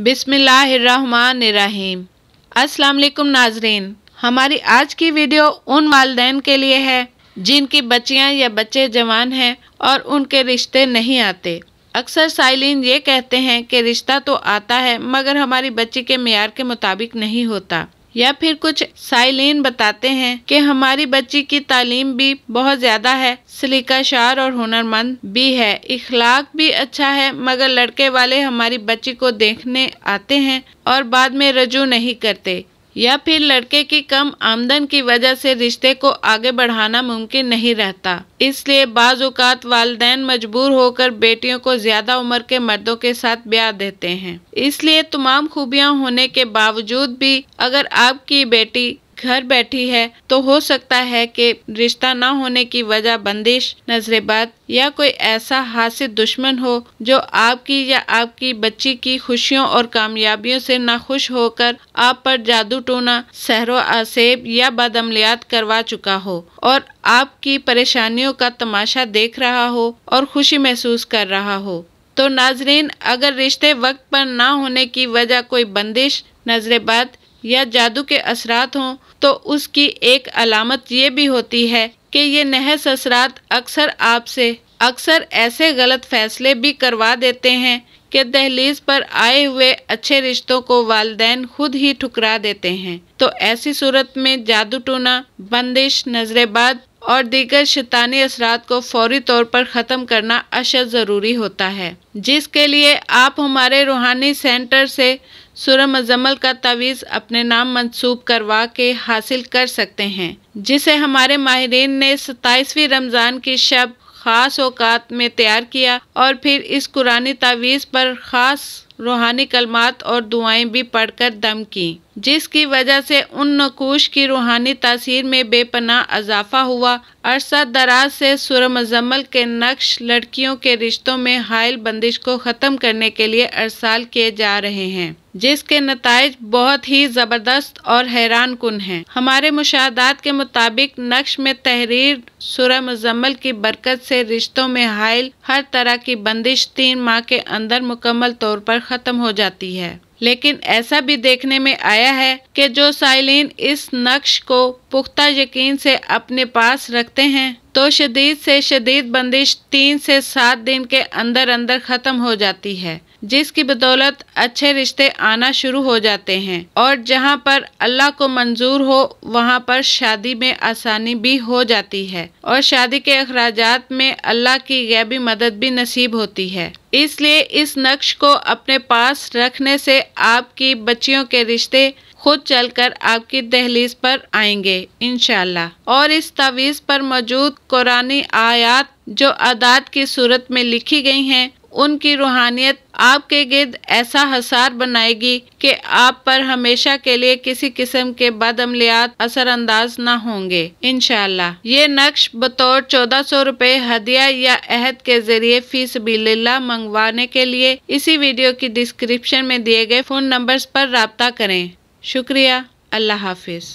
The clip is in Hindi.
बिसमीम् अस्सलाम नाजरीन हमारी आज की वीडियो उन वालदेन के लिए है जिनकी बच्चियां या बच्चे जवान हैं और उनके रिश्ते नहीं आते अक्सर साइलिन ये कहते हैं कि रिश्ता तो आता है मगर हमारी बच्ची के मैार के मुताबिक नहीं होता या फिर कुछ साइलिन बताते हैं कि हमारी बच्ची की तालीम भी बहुत ज़्यादा है सलीकाशार शार और हुनरमंद भी है इखलाक भी अच्छा है मगर लड़के वाले हमारी बच्ची को देखने आते हैं और बाद में रजू नहीं करते या फिर लड़के की कम आमदन की वजह से रिश्ते को आगे बढ़ाना मुमकिन नहीं रहता इसलिए बाज़ात वाले मजबूर होकर बेटियों को ज़्यादा उम्र के मर्दों के साथ ब्याह देते हैं इसलिए तमाम खूबियाँ होने के बावजूद भी अगर आपकी बेटी घर बैठी है तो हो सकता है कि रिश्ता न होने की वजह बंदिश नजरेबाद या कोई ऐसा हासिल दुश्मन हो जो आपकी या आपकी बच्ची की खुशियों और कामयाबियों से नाखुश होकर आप पर जादू टोना सहरों आसेब या बदमलियात करवा चुका हो और आपकी परेशानियों का तमाशा देख रहा हो और खुशी महसूस कर रहा हो तो नाजरीन अगर रिश्ते वक्त पर ना होने की वजह कोई बंदिश नजरेबाद या जादू के असरात हों तो उसकी एक अलामत ये भी होती है कि ये नहस असरात अक्सर आपसे अक्सर ऐसे गलत फैसले भी करवा देते हैं कि दहलीज पर आए हुए अच्छे रिश्तों को वालदेन खुद ही ठुकरा देते हैं तो ऐसी सूरत में जादू टूना बंदिश नजरेबाद और दीगर शैतानी असरात को फौरी तौर पर ख़त्म करना अशद ज़रूरी होता है जिसके लिए आप हमारे रूहानी सेंटर से सुर मजम्मल का तवीज़ अपने नाम मंसूब करवा के हासिल कर सकते हैं जिसे हमारे माहरीन ने सताईसवीं रमज़ान की शब ख़ास अवकात में तैयार किया और फिर इस कुरानी तावीज़ पर ख़ास रूहानी कलमात और दुआएं भी पढ़कर दम की जिसकी वजह से उन नकूश की रूहानी तासीर में बेपना अजाफा हुआ अरसा दराज से सुर मजम्मल के नक्श लड़कियों के रिश्तों में हायल बंदिश को ख़त्म करने के लिए अरसाल किए जा रहे हैं जिसके नतज बहुत ही ज़बरदस्त और हैरान कन हैं हमारे मुशाहत के मुताबिक नक्श में तहरीर सुर मजम्मल की बरकत से रिश्तों में हायल हर तरह की बंदिश तीन माह के अंदर मुकम्मल तौर पर ख़त्म हो जाती है लेकिन ऐसा भी देखने में आया है कि जो साइलिन इस नक्श को पुख्ता यकीन से अपने पास रखते हैं तो शदीद से शदीद बंदिश तीन से सात दिन के अंदर अंदर ख़त्म हो जाती है जिसकी बदौलत अच्छे रिश्ते आना शुरू हो जाते हैं और जहाँ पर अल्लाह को मंजूर हो वहाँ पर शादी में आसानी भी हो जाती है और शादी के अखराज में अल्लाह की गैबी मदद भी नसीब होती है इसलिए इस नक्श को अपने पास रखने से आपकी बच्चियों के रिश्ते खुद चलकर आपकी दहलीज पर आएंगे इनशाला और इस तावीज़ पर मौजूद कुरानी आयात जो आदात की सूरत में लिखी गई हैं उनकी रूहानियत आपके गिर्द ऐसा हसार बनाएगी कि आप पर हमेशा के लिए किसी किस्म के बद अमलियात असरअंदाज न होंगे इनशाला ये नक्श बतौर चौदह सौ रूपए हदिया या अहद के जरिए फीस बिल्ला मंगवाने के लिए इसी वीडियो की डिस्क्रिप्शन में दिए गए फ़ोन नंबर्स पर रबता करें शुक्रिया अल्लाह हाफिज़